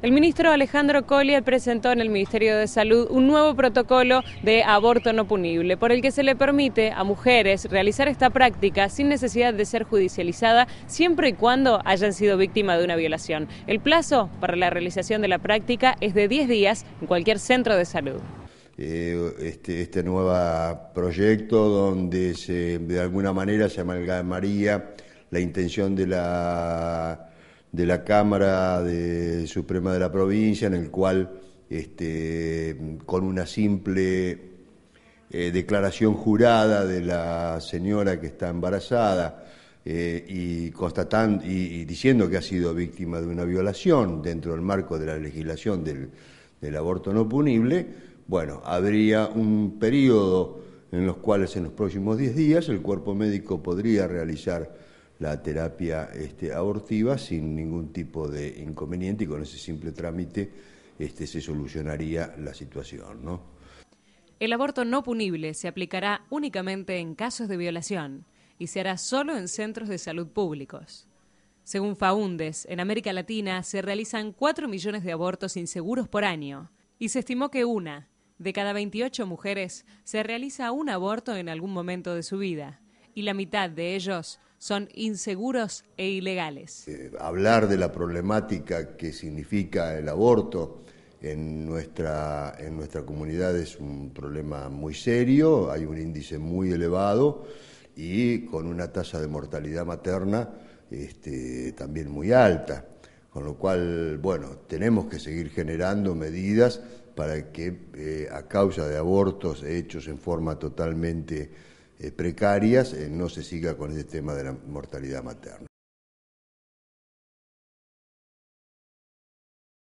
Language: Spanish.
El ministro Alejandro Collier presentó en el Ministerio de Salud un nuevo protocolo de aborto no punible, por el que se le permite a mujeres realizar esta práctica sin necesidad de ser judicializada, siempre y cuando hayan sido víctima de una violación. El plazo para la realización de la práctica es de 10 días en cualquier centro de salud. Eh, este, este, nuevo proyecto donde de alguna manera se amalgamaría la intención de la de la Cámara de Suprema de la provincia, en el cual, este, con una simple eh, declaración jurada de la señora que está embarazada eh, y, constatando, y, diciendo que ha sido víctima de una violación dentro del marco de la legislación del, aborto no punible, bueno, habría un periodo en los cuales en los próximos 10 días el cuerpo médico podría realizar la terapia este, abortiva sin ningún tipo de inconveniente y con ese simple trámite este, se solucionaría la situación. ¿no? El aborto no punible se aplicará únicamente en casos de violación y se hará solo en centros de salud públicos. Según Faundes, en América Latina se realizan 4 millones de abortos inseguros por año y se estimó que una de cada 28 mujeres se realiza un aborto en algún momento de su vida y la mitad de ellos son inseguros e ilegales. Eh, hablar de la problemática que significa el aborto en nuestra, en nuestra comunidad es un problema muy serio, hay un índice muy elevado y con una tasa de mortalidad materna este, también muy alta. Con lo cual, bueno, tenemos que seguir generando medidas para que eh, a causa de abortos hechos en forma totalmente eh, precarias, eh, no se siga con este tema de la mortalidad materna.